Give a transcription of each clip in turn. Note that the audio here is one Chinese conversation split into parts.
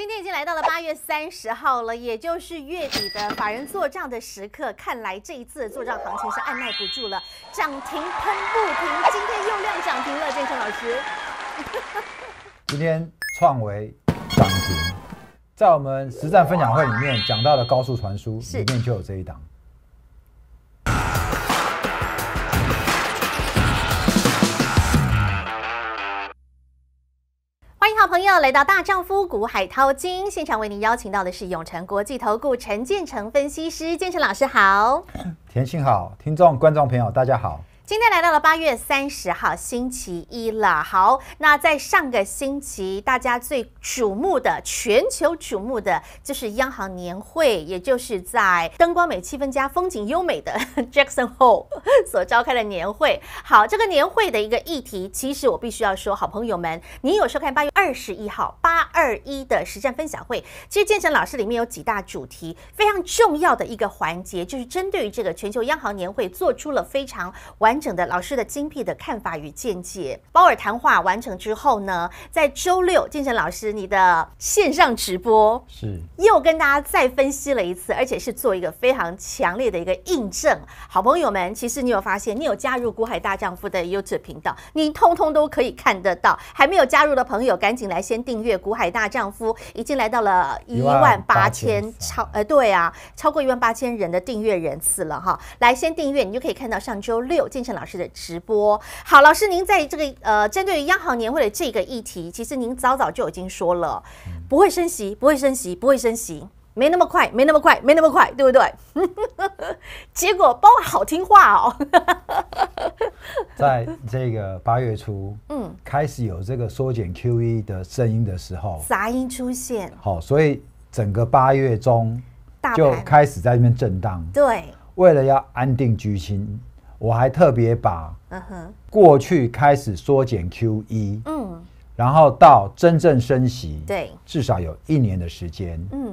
今天已经来到了八月三十号了，也就是月底的法人做账的时刻。看来这一次的做账行情是按耐不住了，涨停喷不停，今天又量涨停了。建成老师，今天创维涨停，在我们实战分享会里面讲到的高速传输里面就有这一档。朋友来到大丈夫股海淘金现场，为您邀请到的是永诚国际投顾陈建成分析师，建成老师好，田信好，听众观众朋友大家好。今天来到了八月三十号，星期一了。好，那在上个星期，大家最瞩目的、全球瞩目的就是央行年会，也就是在灯光美、气氛佳、风景优美的 Jackson Hole 所召开的年会。好，这个年会的一个议题，其实我必须要说，好朋友们，你有收看八月二十一号八二一的实战分享会。其实建成老师里面有几大主题，非常重要的一个环节，就是针对于这个全球央行年会做出了非常完。整的老师的精辟的看法与见解，包尔谈话完成之后呢，在周六建成老师你的线上直播是又跟大家再分析了一次，而且是做一个非常强烈的一个印证。好朋友们，其实你有发现，你有加入古海大丈夫的 YouTube 频道，你通通都可以看得到。还没有加入的朋友，赶紧来先订阅古海大丈夫，已经来到了一万八千超呃对啊，超过一万八千人的订阅人次了哈。来先订阅，你就可以看到上周六建成。老师的直播，好，老师，您在这个呃，针对于央行年会的这个议题，其实您早早就已经说了，不会升息，不会升息，不会升息，没那么快，没那么快，没那么快，对不对？结果，包好听话哦，在这个八月初，嗯，开始有这个缩减 QE 的声音的时候，杂音出现，好，所以整个八月中，就开始在那边震荡，对，为了要安定军心。我还特别把，过去开始缩减 QE，嗯，然后到真正升息，对，至少有一年的时间，嗯，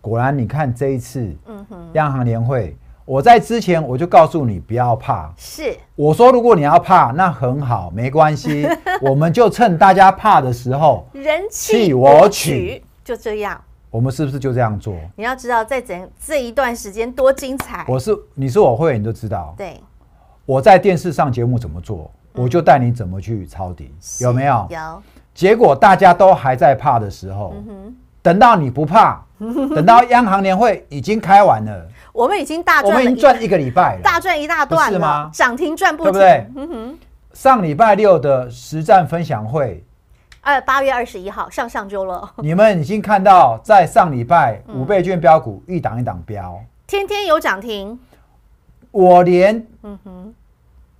果然你看这一次，嗯哼，央行年会，我在之前我就告诉你不要怕，是，我说如果你要怕，那很好，没关系，我们就趁大家怕的时候，人气我取，就这样，我们是不是就这样做？你要知道，在整这一段时间多精彩，我是你是我会员就知道，对。我在电视上节目怎么做，我就带你怎么去抄底，有没有？有。结果大家都还在怕的时候，等到你不怕，等到央行年会已经开完了，我们已经大赚，我们已经赚一个礼拜，大赚一大段，是吗？涨停赚不停，对不对？上礼拜六的实战分享会，二八月二十一号，上上周了。你们已经看到，在上礼拜五倍券标股一档一档标，天天有涨停，我连嗯哼。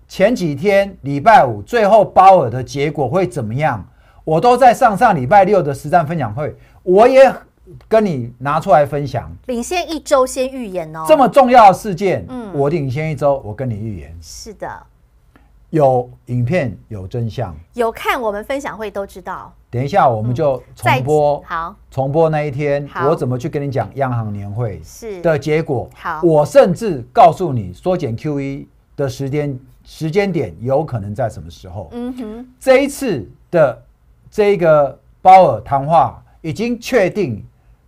前几天礼拜五最后包尔的结果会怎么样？我都在上上礼拜六的实战分享会，我也跟你拿出来分享。领先一周先预言哦，这么重要的事件，嗯，我领先一周，我跟你预言。是的，有影片有真相，有看我们分享会都知道。等一下我们就重播，好，重播那一天我怎么去跟你讲央行年会是的结果？好，我甚至告诉你缩减 Q 一的时间。时间点有可能在什么时候？嗯哼，这一次的这个鲍尔谈话已经确定，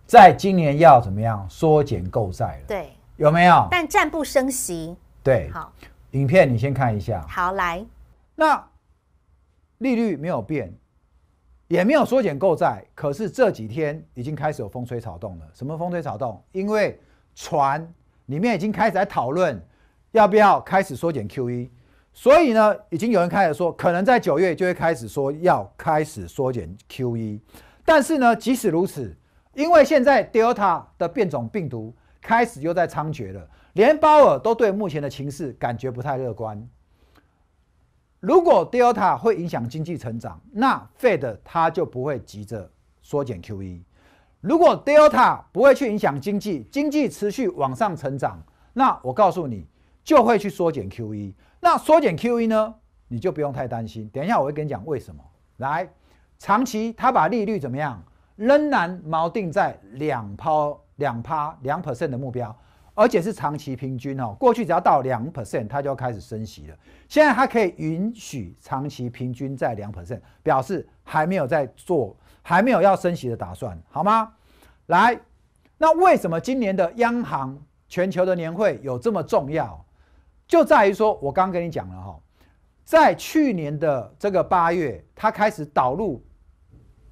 在今年要怎么样缩减购债了？对，有没有？但暂不升息。对，好，影片你先看一下。好，来，那利率没有变，也没有缩减购债，可是这几天已经开始有风吹草动了。什么风吹草动？因为船里面已经开始在讨论要不要开始缩减 QE。所以呢，已经有人开始说，可能在九月就会开始说要开始缩减 Q E。但是呢，即使如此，因为现在 Delta 的变种病毒开始又在猖獗了，连鲍尔都对目前的情势感觉不太乐观。如果 Delta 会影响经济成长，那 Fed 它就不会急着缩减 Q E。如果 Delta 不会去影响经济，经济持续往上成长，那我告诉你，就会去缩减 Q E。那缩减 QE 呢？你就不用太担心。等一下我会跟你讲为什么。来，长期他把利率怎么样？仍然锚定在两抛两趴两 percent 的目标，而且是长期平均哦。过去只要到两 percent，它就要开始升息了。现在它可以允许长期平均在两 percent，表示还没有在做，还没有要升息的打算，好吗？来，那为什么今年的央行全球的年会有这么重要？就在于说，我刚跟你讲了哈，在去年的这个八月，它开始导入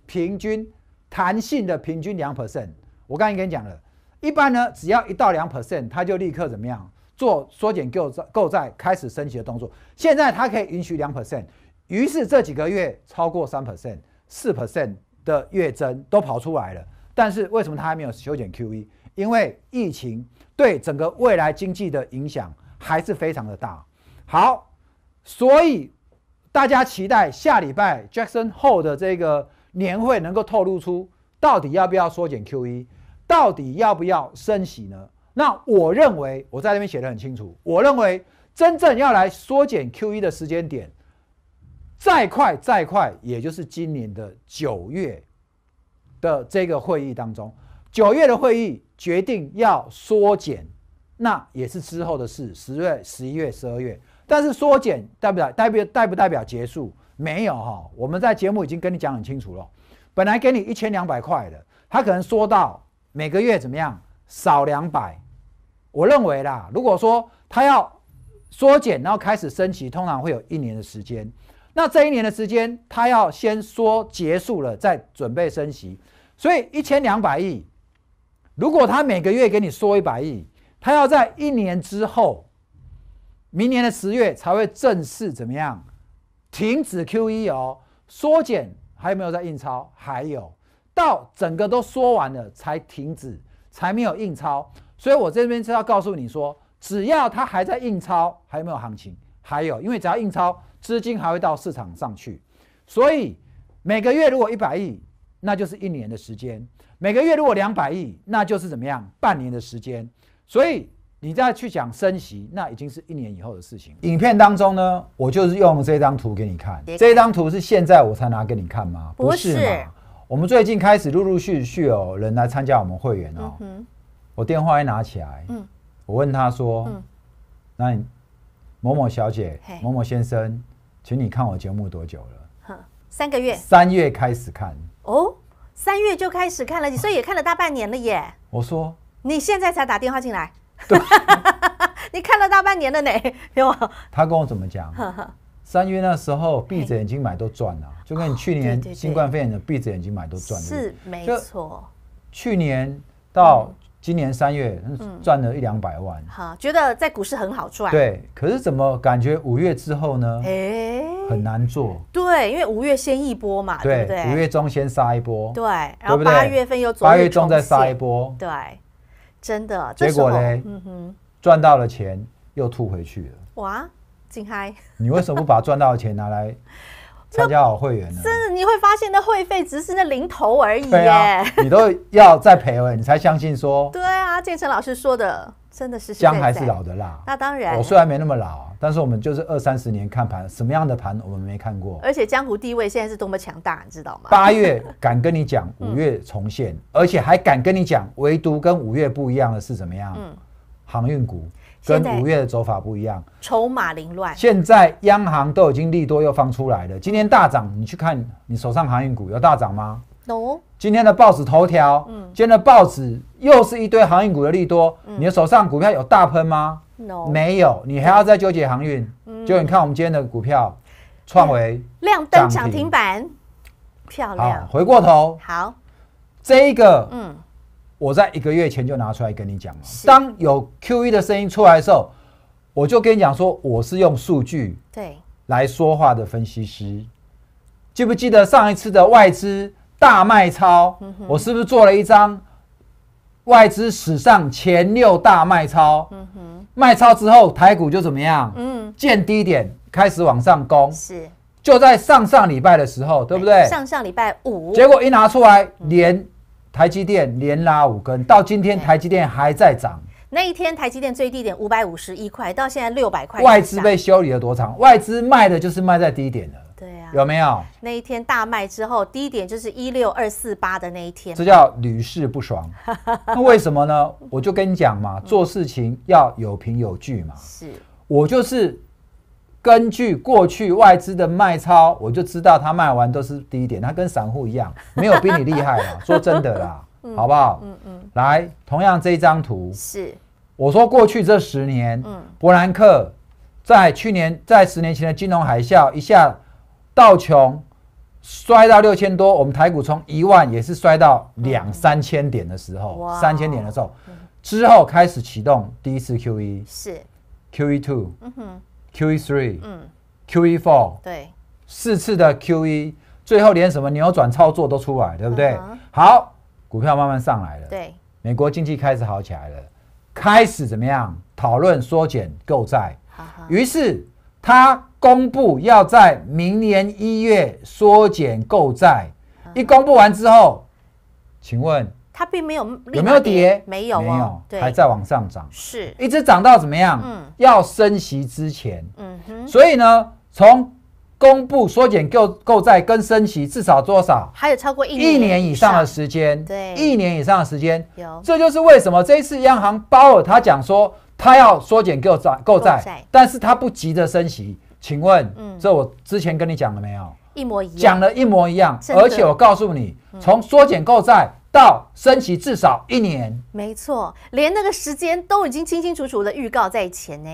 平均弹性的平均两 percent。我刚才跟你讲了，一般呢，只要一到两 percent，它就立刻怎么样做缩减购债购债开始升级的动作。现在它可以允许两 percent，于是这几个月超过三 percent、四 percent 的月增都跑出来了。但是为什么它还没有修剪 QE？因为疫情对整个未来经济的影响。还是非常的大，好，所以大家期待下礼拜 Jackson Hole 的这个年会能够透露出到底要不要缩减 Q 一，到底要不要升息呢？那我认为我在那边写的很清楚，我认为真正要来缩减 Q 一的时间点，再快再快，也就是今年的九月的这个会议当中，九月的会议决定要缩减。那也是之后的事，十月、十一月、十二月。但是缩减代不代表代不代表结束，没有哈。我们在节目已经跟你讲很清楚了，本来给你一千两百块的，他可能缩到每个月怎么样少两百。我认为啦，如果说他要缩减，然后开始升级，通常会有一年的时间。那这一年的时间，他要先缩结束了，再准备升级。所以一千两百亿，如果他每个月给你缩一百亿。他要在一年之后，明年的十月才会正式怎么样停止 QE 哦？缩减还有没有在印钞？还有到整个都缩完了才停止，才没有印钞。所以我这边是要告诉你说，只要他还在印钞，还有没有行情？还有，因为只要印钞，资金还会到市场上去。所以每个月如果一百亿，那就是一年的时间；每个月如果两百亿，那就是怎么样半年的时间。所以你再去讲升息，那已经是一年以后的事情。影片当中呢，我就是用这张图给你看。这张图是现在我才拿给你看吗？不是嘛？我们最近开始陆陆续续有人来参加我们会员哦。我电话一拿起来，嗯，我问他说，嗯，那你某某小姐、某某先生，请你看我节目多久了？三个月。三月开始看。哦，三月就开始看了，所以也看了大半年了耶。我说。你现在才打电话进来，你看了大半年了呢，有吗？他跟我怎么讲？三月那时候闭着眼睛买都赚了，就跟你去年新冠肺炎的闭着眼睛买都赚了，是没错。去年到今年三月赚了一两百万，哈，觉得在股市很好赚。对，可是怎么感觉五月之后呢？哎，很难做。对，因为五月先一波嘛，对不对？五月中先杀一波，对，然后八月份又八月中再杀一波，对。真的，结果呢？嗯哼，赚到了钱又吐回去了。哇，景嗨！你为什么不把赚到的钱拿来 参加好会员呢？真的，你会发现那会费只是那零头而已。耶。啊，你都要再赔了，你才相信说？对啊，建成老师说的。真的是姜还是老的辣，那当然。我虽然没那么老，但是我们就是二三十年看盘，什么样的盘我们没看过。而且江湖地位现在是多么强大，你知道吗？八月敢跟你讲五月重现，而且还敢跟你讲，唯独跟五月不一样的是怎么样？航运股跟五月的走法不一样，筹码凌乱。现在央行都已经利多又放出来了，今天大涨，你去看你手上航运股有大涨吗？今天的报纸头条，嗯，今天的报纸又是一堆航运股的利多。你的手上股票有大喷吗没有，你还要再纠结航运？就你看我们今天的股票，创维亮灯涨停板，漂亮。好，回过头，好，这一个，嗯，我在一个月前就拿出来跟你讲了，当有 Q E 的声音出来的时候，我就跟你讲说，我是用数据对来说话的分析师。记不记得上一次的外资？大卖超，我是不是做了一张外资史上前六大卖超？卖超之后，台股就怎么样？嗯，见低点开始往上攻。是，就在上上礼拜的时候，对不对？上上礼拜五，结果一拿出来，连台积电连拉五根，到今天台积电还在涨。那一天台积电最低点五百五十一块，到现在六百块。外资被修理了多长？外资卖的就是卖在低点的。对啊，有没有那一天大卖之后低点就是一六二四八的那一天？这叫屡试不爽。那为什么呢？我就跟你讲嘛，做事情要有凭有据嘛。是，我就是根据过去外资的卖超，我就知道他卖完都是低点。他跟散户一样，没有比你厉害啊。说真的啦，好不好？嗯嗯。来，同样这一张图是我说过去这十年，嗯，伯兰克在去年在十年前的金融海啸一下。道琼，摔到六千多，我们台股从一万也是摔到两三千点的时候，三千点的时候，之后开始启动第一次 QE，是 QE two，嗯哼，QE three，嗯，QE four，对，四次的 QE，最后连什么扭转操作都出来，对不对？好，股票慢慢上来了，对，美国经济开始好起来了，开始怎么样讨论缩减购债，于是。他公布要在明年一月缩减购债，一公布完之后，请问他并没有有没有跌？没有，没有，还在往上涨，是，一直涨到怎么样？嗯，要升息之前，嗯哼。所以呢，从公布缩减购购债跟升息至少多少？还有超过一年一年以上的时间，对，一年以上的时间有。这就是为什么这一次央行包尔他讲说。他要缩减购债，购债，但是他不急着升息。请问，这我之前跟你讲了没有？一模一样，讲了一模一样。而且我告诉你，从缩减购债到升息至少一年。没错，连那个时间都已经清清楚楚的预告在前呢，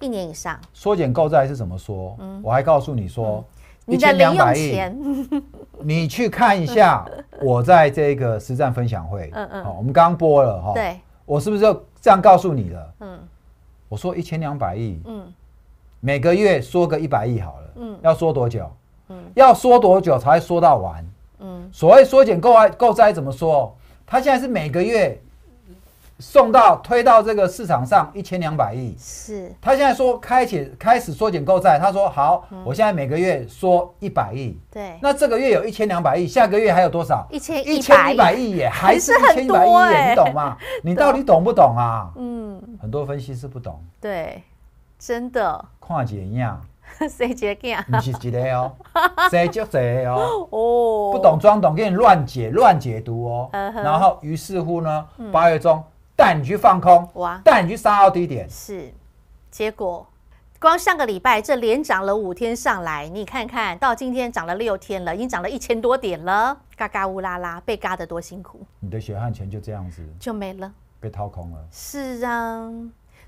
一年以上。缩减购债是怎么说？我还告诉你说，你千两百亿，你去看一下，我在这个实战分享会，嗯嗯，好，我们刚播了哈，对，我是不是？这样告诉你了，嗯，我说一千两百亿，嗯，每个月缩个一百亿好了，嗯，要缩多久？嗯，要缩多久才缩到完？嗯，所谓缩减购灾购灾怎么说？他现在是每个月。送到推到这个市场上一千两百亿，是他现在说开启开始缩减购债，他说好，我现在每个月缩一百亿，对，那这个月有一千两百亿，下个月还有多少？一千一千一百亿耶，还是一千一百亿耶？你懂吗？你到底懂不懂啊？嗯，很多分析师不懂，对，真的看解一样，谁解一不是一个哦，谁就谁哦？哦，不懂装懂，给你乱解乱解读哦。然后于是乎呢，八月中。带你去放空，哇！带你去杀到低点，是。结果，光上个礼拜这连涨了五天上来，你看看到今天涨了六天了，已经涨了一千多点了，嘎嘎乌拉拉，被嘎的多辛苦！你的血汗钱就这样子就没了，被掏空了。是啊，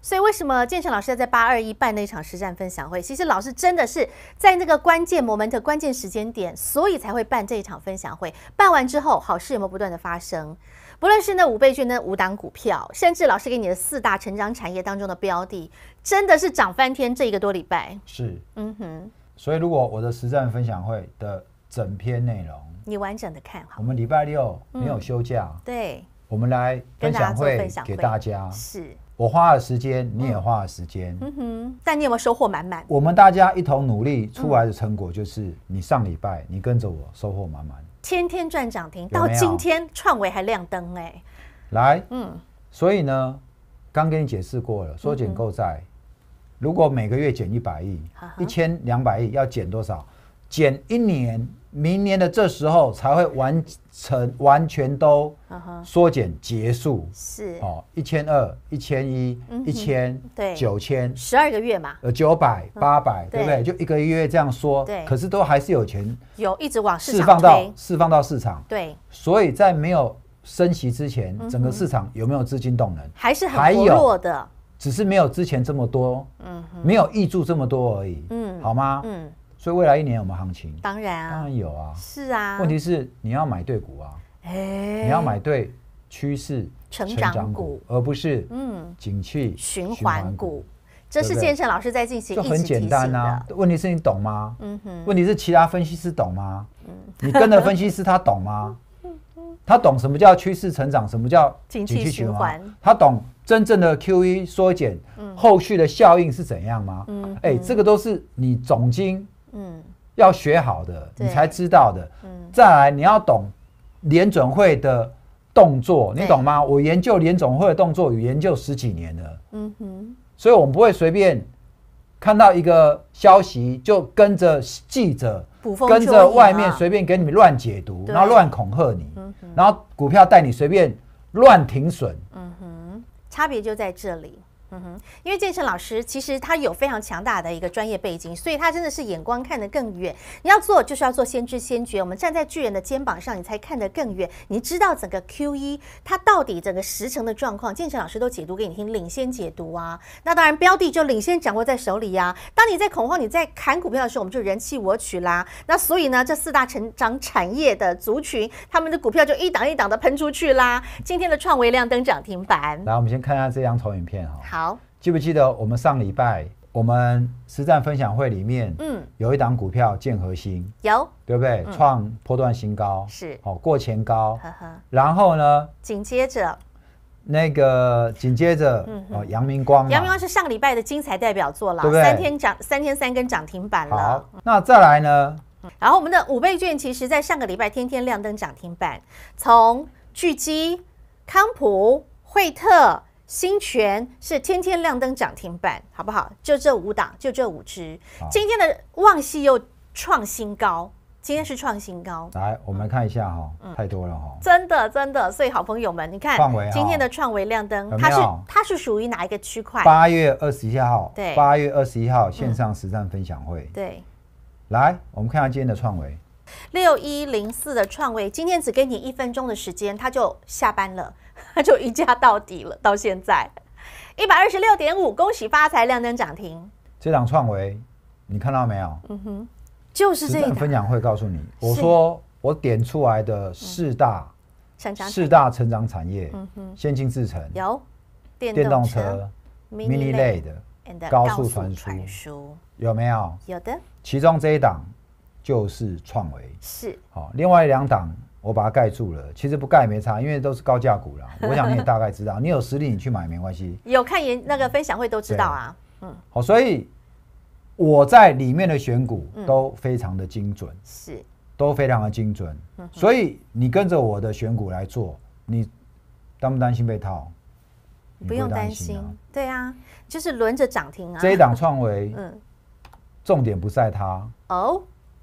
所以为什么建成老师要在八二一办那场实战分享会？其实老师真的是在那个关键 moment、关键时间点，所以才会办这一场分享会。办完之后，好事有没有不断的发生。不论是那五倍券、那五档股票，甚至老师给你的四大成长产业当中的标的，真的是涨翻天这一个多礼拜。是，嗯哼。所以，如果我的实战分享会的整篇内容，你完整的看，好，我们礼拜六没有休假，对，我们来分享会给大家。是，我花了时间，你也花了时间，嗯哼。但你有没有收获满满？我们大家一同努力出来的成果，就是你上礼拜你跟着我收获满满。天天赚涨停，到今天创维还亮灯哎，来，嗯，所以呢，刚跟你解释过了，缩减购债，如果每个月减一百亿，一千两百亿要减多少？减一年，明年的这时候才会完成完全都缩减结束。是哦，一千二、一千一、一千、对，九千十二个月嘛，呃，九百、八百，对不对？就一个月这样说，可是都还是有钱，有一直往释放到释放到市场。对，所以在没有升息之前，整个市场有没有资金动能？还是很有弱的，只是没有之前这么多，嗯，没有溢注这么多而已，嗯，好吗？嗯。所以未来一年有没行情？当然啊，当然有啊。是啊，问题是你要买对股啊，你要买对趋势成长股，而不是嗯景气循环股。这是建成老师在进行就很简单啊。问题是你懂吗？嗯哼。问题是其他分析师懂吗？嗯。你跟的分析师他懂吗？他懂什么叫趋势成长，什么叫景气循环？他懂真正的 Q E 缩减，嗯，后续的效应是怎样吗？嗯。哎，这个都是你总经。嗯，要学好的，你才知道的。嗯，再来你要懂联总会的动作，你懂吗？我研究联总会的动作，研究十几年了。嗯哼，所以我们不会随便看到一个消息就跟着记者，跟着外面随便给你们乱解读，然后乱恐吓你，然后股票带你随便乱停损。嗯哼，差别就在这里。嗯哼，因为建成老师其实他有非常强大的一个专业背景，所以他真的是眼光看得更远。你要做就是要做先知先觉，我们站在巨人的肩膀上，你才看得更远。你知道整个 Q 一它到底整个时程的状况，建成老师都解读给你听，领先解读啊。那当然标的就领先掌握在手里呀。当你在恐慌、你在砍股票的时候，我们就人气我取啦。那所以呢，这四大成长产业的族群，他们的股票就一档一档的喷出去啦。今天的创维亮灯涨停板，来，我们先看一下这张投影片哈。好。好，记不记得我们上礼拜我们实战分享会里面，嗯，有一档股票建核心，有对不对？创破断新高，是好过前高，然后呢，紧接着那个紧接着，嗯，哦，阳明光，阳明光是上礼拜的精彩代表作了，三天涨三天三根涨停板了，那再来呢？然后我们的五倍券，其实在上个礼拜天天亮灯涨停板，从巨基、康普、惠特。新泉是天天亮灯涨停板，好不好？就这五档，就这五只。今天的旺系又创新高，今天是创新高。来，我们看一下哈，太多了哈。真的，真的。所以，好朋友们，你看，今天的创维亮灯，它是它是属于哪一个区块？八月二十一号，对，八月二十一号线上实战分享会。对，来，我们看下今天的创维六一零四的创维，今天只给你一分钟的时间，它就下班了。他就一价到底了，到现在一百二十六点五，恭喜发财，亮灯涨停。这档创维，你看到没有？嗯哼，就是这档。分享会告诉你，我说我点出来的四大四大成长产业，嗯哼，先进制成有电动车、mini 类的高速传输，有没有？有的。其中这一档就是创维，是好。另外两档。我把它盖住了，其实不盖也没差，因为都是高价股了。我想你也大概知道，你有实力你去买也没关系。有看演那个分享会都知道啊。嗯，好，所以我在里面的选股都非常的精准，是都非常的精准。所以你跟着我的选股来做，你担不担心被套？不用担心，对啊，就是轮着涨停啊。这一档创维，嗯，重点不在它哦，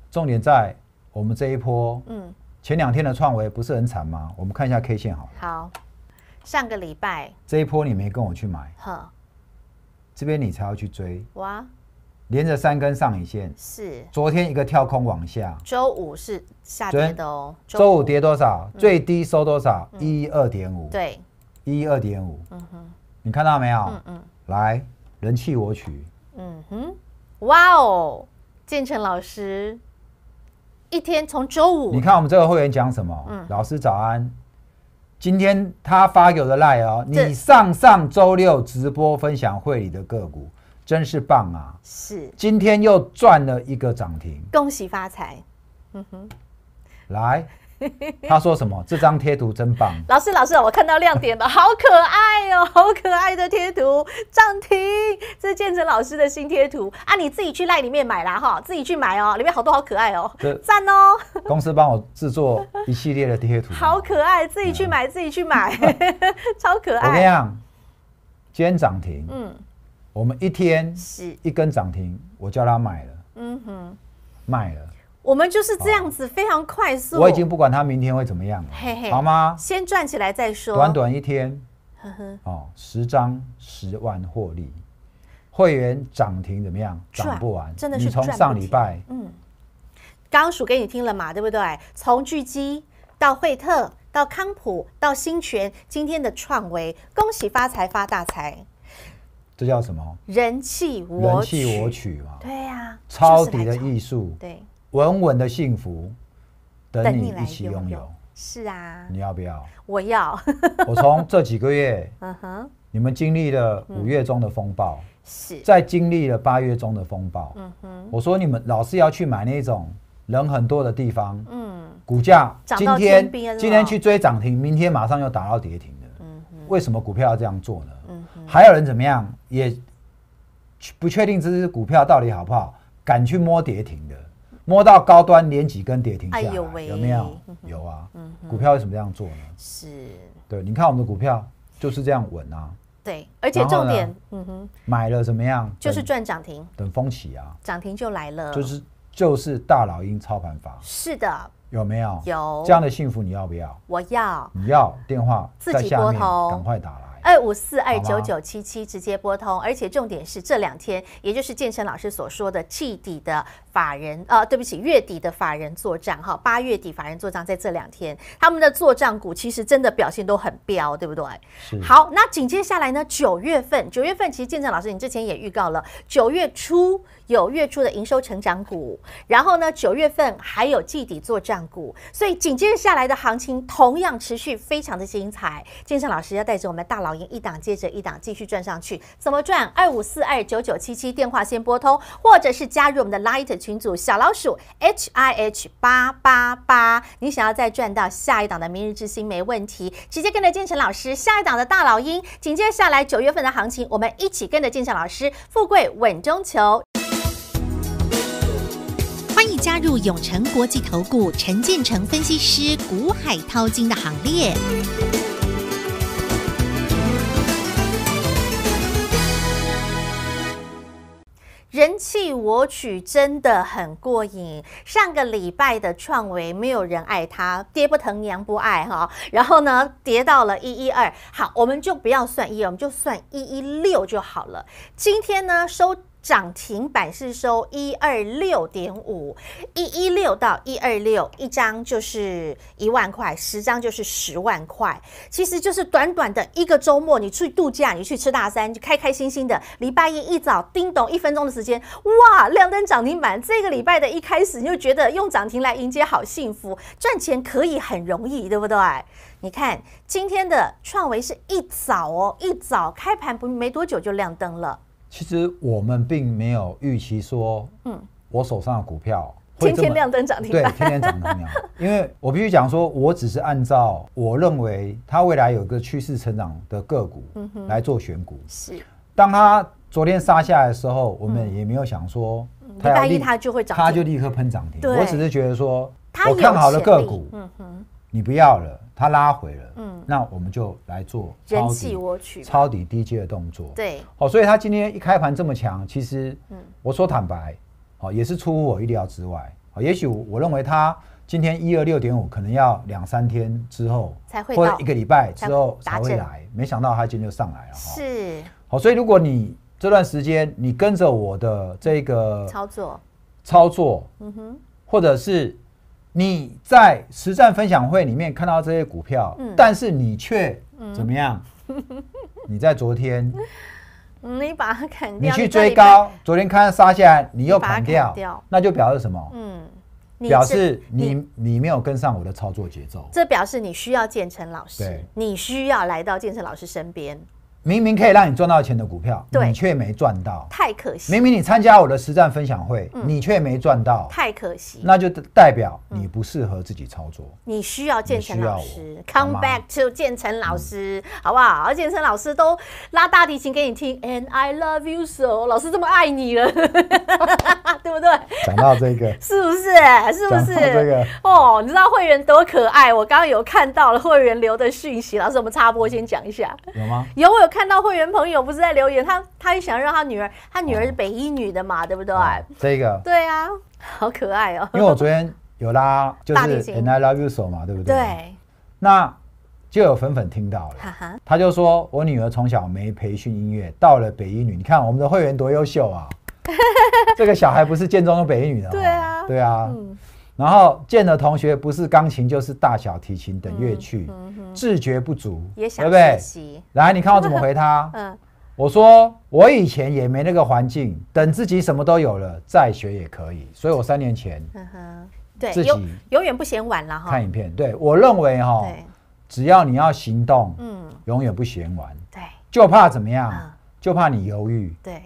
重点在我们这一波，嗯。前两天的创维不是很惨吗？我们看一下 K 线好了。好，上个礼拜这一波你没跟我去买，呵，这边你才要去追。哇，连着三根上影线，是。昨天一个跳空往下，周五是下跌的哦。周五跌多少？最低收多少？一二点五。对，一二点五。嗯哼，你看到没有？嗯嗯，来，人气我取。嗯哼，哇哦，建成老师。一天从周五，你看我们这个会员讲什么？老师早安，今天他发给我的赖哦，你上上周六直播分享会里的个股真是棒啊！是，今天又赚了一个涨停，恭喜发财！嗯哼，来。他说什么？这张贴图真棒！老师，老师，我看到亮点了，好可爱哦，好可爱的贴图！涨停，这是建成老师的新贴图啊！你自己去赖里面买啦哈，自己去买哦，里面好多好可爱哦，赞哦！公司帮我制作一系列的贴图，好可爱，自己去买，自己去买，超可爱！怎么样？今天涨停，嗯，我们一天是一根涨停，我叫他买了，嗯哼，卖了。我们就是这样子，非常快速。我已经不管他明天会怎么样了，好吗？先赚起来再说。短短一天，呵呵，哦，十张十万获利，会员涨停怎么样？赚不完，真的是赚不完。你从上礼拜，嗯，刚刚数给你听了嘛，对不对？从巨基到惠特，到康普，到新泉，今天的创维，恭喜发财发大财，这叫什么？人气我人气我取嘛？对呀，超底的艺术，对。稳稳的幸福，等你一起拥有。是啊，你要不要？我要。我从这几个月，嗯哼，你们经历了五月中的风暴，是，在经历了八月中的风暴，嗯哼。我说你们老是要去买那种人很多的地方，嗯，股价今天今天去追涨停，明天马上又打到跌停的，嗯哼。为什么股票要这样做呢？嗯哼。还有人怎么样，也不确定这只股票到底好不好，敢去摸跌停的。摸到高端连几根跌停下有没有？有啊。股票为什么这样做呢？是，对，你看我们的股票就是这样稳啊。对，而且重点，嗯哼。买了怎么样？就是赚涨停。等风起啊。涨停就来了。就是就是大老鹰操盘法。是的。有没有？有。这样的幸福你要不要？我要。你要电话自己拨通，赶快打了。二五四二九九七七直接拨通，而且重点是这两天，也就是建成老师所说的季底的法人，呃，对不起，月底的法人做账哈，八月底法人做账，在这两天，他们的做账股其实真的表现都很彪，对不对？好，那紧接下来呢，九月份，九月份其实建成老师你之前也预告了，九月初。有月初的营收成长股，然后呢，九月份还有季底做涨股，所以紧接着下来的行情同样持续非常的精彩。建成老师要带着我们大老鹰一档接着一档继续赚上去，怎么赚？二五四二九九七七电话先拨通，或者是加入我们的 Light 群组，小老鼠 H I H 八八八。你想要再赚到下一档的明日之星没问题，直接跟着建成老师下一档的大老鹰。紧接着下来九月份的行情，我们一起跟着建成老师，富贵稳中求。欢迎加入永诚国际投顾陈建成分析师股海涛金的行列。人气我取真的很过瘾。上个礼拜的创维没有人爱它，爹不疼娘不爱哈。然后呢，跌到了一一二，好，我们就不要算一，我们就算一一六就好了。今天呢收。涨停板是收一二六点五一一六到一二六，一张就是一万块，十张就是十万块。其实就是短短的一个周末，你去度假，你去吃大餐，就开开心心的。礼拜一一早，叮咚，一分钟的时间，哇，亮灯涨停板。这个礼拜的一开始，你就觉得用涨停来迎接，好幸福，赚钱可以很容易，对不对？你看今天的创维是一早哦，一早开盘不没多久就亮灯了。其实我们并没有预期说，嗯，我手上的股票天天亮灯涨停，对，天天涨停。因为我必须讲说，我只是按照我认为它未来有个趋势成长的个股来做选股。是，当它昨天杀下来的时候，我们也没有想说它要立，它就会长，它就立刻喷涨停。我只是觉得说，我看好了个股，嗯哼。你不要了，它拉回了，嗯，那我们就来做超底，抄底低阶的动作，对，好，所以它今天一开盘这么强，其实，嗯，我说坦白，好，也是出乎我意料之外，好，也许我认为它今天一二六点五可能要两三天之后才会，或者一个礼拜之后才会来，没想到它今天就上来了，是，好，所以如果你这段时间你跟着我的这个操作，操作，嗯哼，或者是。你在实战分享会里面看到这些股票，但是你却怎么样？你在昨天，你把它砍掉，你去追高，昨天看杀下来，你又砍掉，那就表示什么？嗯，表示你你没有跟上我的操作节奏。这表示你需要建成老师，你需要来到建成老师身边。明明可以让你赚到钱的股票，你却没赚到，太可惜。明明你参加我的实战分享会，你却没赚到，太可惜。那就代表你不适合自己操作，你需要建成老师，come back to 建成老师，好不好？而建成老师都拉大提琴给你听，and I love you so，老师这么爱你了，对不对？讲到这个，是不是？是不是？这个哦，你知道会员多可爱？我刚刚有看到了会员留的讯息，老师我们插播先讲一下，有吗？有，我有。看到会员朋友不是在留言，他他也想让他女儿，他女儿是北一女的嘛，对不对？这个对啊，好可爱哦！因为我昨天有拉，就是《And I Love You So》嘛，对不对？对，那就有粉粉听到了，他就说我女儿从小没培训音乐，到了北一女，你看我们的会员多优秀啊！这个小孩不是建中的北一女的吗？对啊，对啊，嗯。然后见的同学不是钢琴就是大小提琴等乐器，自觉不足，对不对？来，你看我怎么回他。嗯，我说我以前也没那个环境，等自己什么都有了再学也可以。所以我三年前，嗯哼，对，自己永远不嫌晚了哈。看影片，对我认为哈，只要你要行动，嗯，永远不嫌晚。对，就怕怎么样？就怕你犹豫。对，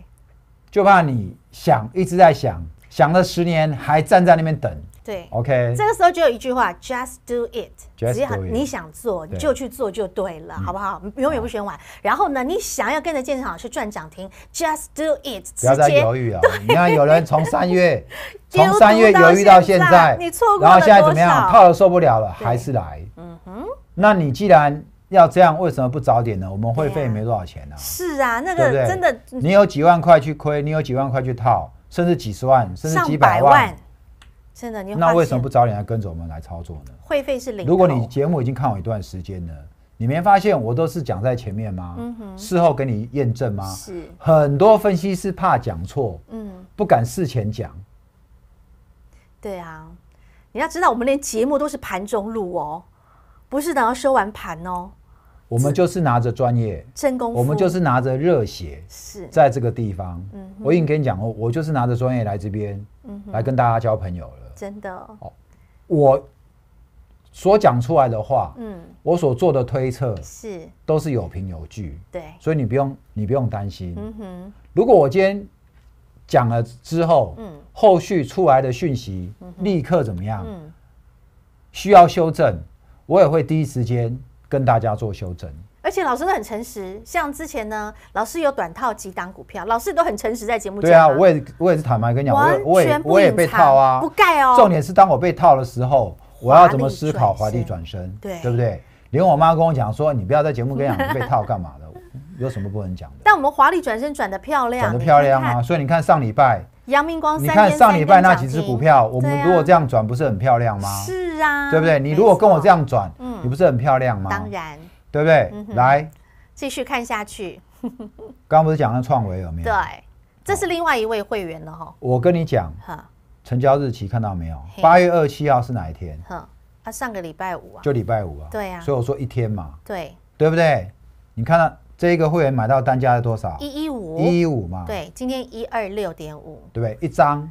就怕你想一直在想，想了十年还站在那边等。对，OK，这个时候就有一句话，Just do it，只要你想做，你就去做就对了，好不好？永远不选晚。然后呢，你想要跟着健身老师赚涨停，Just do it，不要再犹豫了。你看有人从三月，从三月犹豫到现在，你错过了然后现在怎么样？套的受不了了，还是来？嗯哼。那你既然要这样，为什么不早点呢？我们会费没多少钱呢？是啊，那个对对？真的，你有几万块去亏，你有几万块去套，甚至几十万，甚至几百万。真的，那为什么不早点来跟着我们来操作呢？会费是零。如果你节目已经看我一段时间了，你没发现我都是讲在前面吗？嗯哼。事后给你验证吗？是。很多分析师怕讲错，嗯，不敢事前讲。对啊，你要知道，我们连节目都是盘中录哦，不是等到收完盘哦。我们就是拿着专业，真功夫。我们就是拿着热血，是，在这个地方，嗯，我已经跟你讲过，我就是拿着专业来这边，嗯，来跟大家交朋友了。真的哦，我所讲出来的话，嗯，我所做的推测是，都是有凭有据，对，所以你不用，你不用担心。嗯哼，如果我今天讲了之后，嗯，后续出来的讯息，立刻怎么样？嗯，需要修正，我也会第一时间跟大家做修正。而且老师都很诚实，像之前呢，老师有短套几档股票，老师都很诚实在节目讲。对啊，我也我也是坦白跟你讲，我我也我也被套啊，不盖哦。重点是当我被套的时候，我要怎么思考华丽转身，对对不对？连我妈跟我讲说，你不要在节目跟讲你被套干嘛的，有什么不能讲的？但我们华丽转身转的漂亮，转的漂亮啊！所以你看上礼拜阳明光，你看上礼拜那几只股票，我们如果这样转，不是很漂亮吗？是啊，对不对？你如果跟我这样转，嗯，你不是很漂亮吗？当然。对不对？来，继续看下去。刚 刚不是讲了创维有没有？对，这是另外一位会员了哈。我跟你讲，成交日期看到没有？八月二七号是哪一天？他上个礼拜五啊，就礼拜五啊。对啊，所以我说一天嘛。对，对不对？你看到这个会员买到单价是多少？一一五，一一五嘛。对，今天一二六点五，对不对？一张，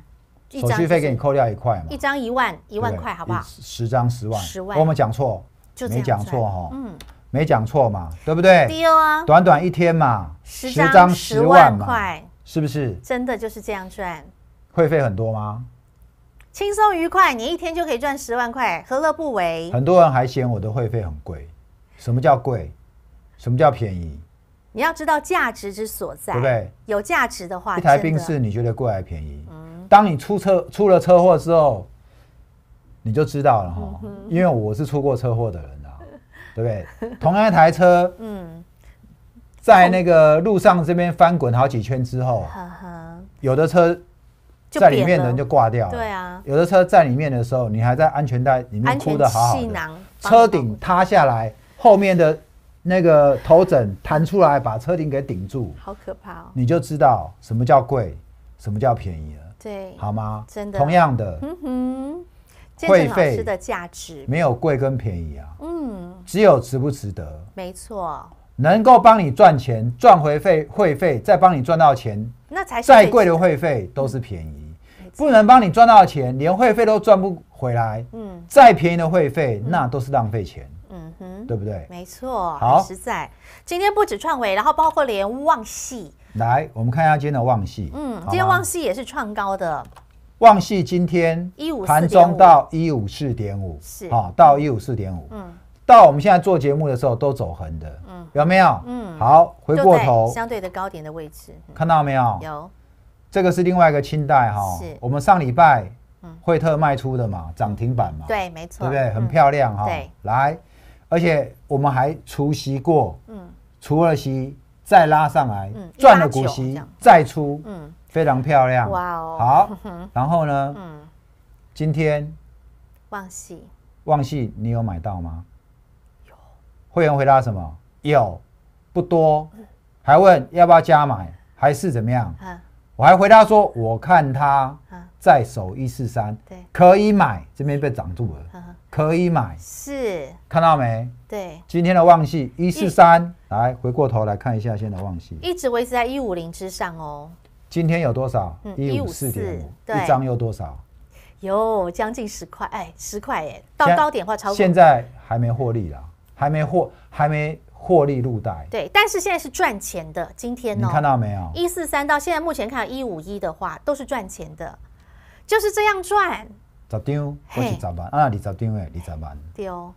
手续费给你扣掉一块嘛，一张一万一万块好不好？十张十万，十万。我没讲错，没讲错哈。嗯。没讲错嘛，对不对？低哦，短短一天嘛，十张十万块，是不是？真的就是这样赚？会费很多吗？轻松愉快，你一天就可以赚十万块，何乐不为？很多人还嫌我的会费很贵，什么叫贵？什么叫便宜？你要知道价值之所在，对不对？有价值的话，一台冰室你觉得贵还便宜？当你出车出了车祸之后，你就知道了哈，因为我是出过车祸的人。对不对？同样一台车，嗯，在那个路上这边翻滚好几圈之后，有的车在里面人就挂掉了，对啊；有的车在里面的时候，你还在安全带里面哭的好好的，车顶塌下来，后面的那个头枕弹出来把车顶给顶住，好可怕哦！你就知道什么叫贵，什么叫便宜了，对，好吗？真的，同样的，嗯哼。会费的价值没有贵跟便宜啊，嗯，只有值不值得。没错，能够帮你赚钱赚回费会费，再帮你赚到钱，那才再贵的会费都是便宜。不能帮你赚到钱，连会费都赚不回来，嗯，再便宜的会费那都是浪费钱，嗯哼，对不对？没错。好，实在今天不止创伟，然后包括连旺系，来，我们看一下今天的旺系。嗯，今天旺系也是创高的。旺系今天盘中到一五四点五，是啊，到一五四点五，嗯，到我们现在做节目的时候都走横的，嗯，有没有？嗯，好，回过头相对的高点的位置，看到没有？有，这个是另外一个清代哈，是，我们上礼拜惠特卖出的嘛，涨停板嘛，对，没错，对不对？很漂亮哈，对，来，而且我们还除夕过，嗯，除了息再拉上来，赚了股息再出，嗯。非常漂亮，哇哦！好，然后呢？嗯，今天旺系，旺系你有买到吗？有。会员回答什么？有，不多。还问要不要加买，还是怎么样？我还回答说，我看他在守一四三，对，可以买。这边被挡住了，可以买。是，看到没？对，今天的旺系一四三，来回过头来看一下现在的旺系，一直维持在一五零之上哦。今天有多少？一五四点五，一张又多少？有将近十块，哎，十块哎。到高点话超过。现在还没获利啦，还没获，还没获利入袋。对，但是现在是赚钱的。今天你看到没有？一四三到现在目前看一五一的话都是赚钱的，就是这样赚。十丢，或是十万，啊！你十丢哎，你十万。丢，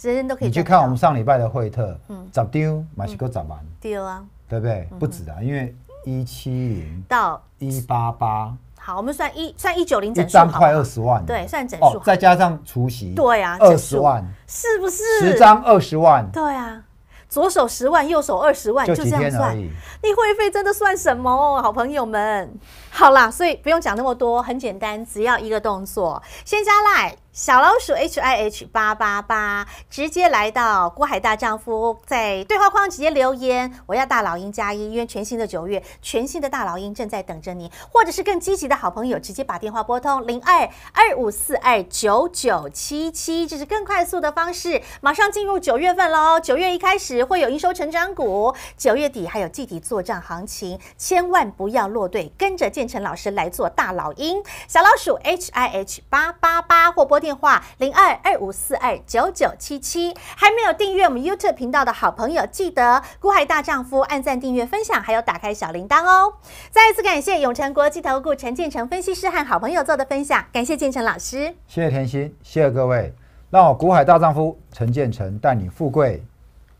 人人都可以。你去看我们上礼拜的惠特，嗯，涨丢买西哥涨满丢啊，对不对？不止啊，因为。一七零到一八八，好，我们算一算一九零整数，好，快二十万，对，算整数，哦，再加上除夕，对啊，二十万，是不是？十张二十万，对啊，左手十万，右手二十万，就这样算，你会费真的算什么，好朋友们。好啦，所以不用讲那么多，很简单，只要一个动作：先加赖小老鼠 H I H 八八八，直接来到郭海大丈夫在对话框直接留言，我要大老鹰加一，因为全新的九月，全新的大老鹰正在等着你；或者是更积极的好朋友，直接把电话拨通零二二五四二九九七七，这是更快速的方式。马上进入九月份喽，九月一开始会有营收成长股，九月底还有季底做账行情，千万不要落队，跟着见。建成老师来做大老鹰，小老鼠 h i h 八八八或拨电话零二二五四二九九七七。还没有订阅我们 YouTube 频道的好朋友，记得古海大丈夫按赞、订阅、分享，还有打开小铃铛哦。再一次感谢永成国际投顾陈建成分析师和好朋友做的分享，感谢建成老师，谢谢甜心，谢谢各位，让我古海大丈夫陈建成带你富贵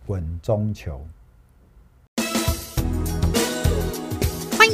稳中求。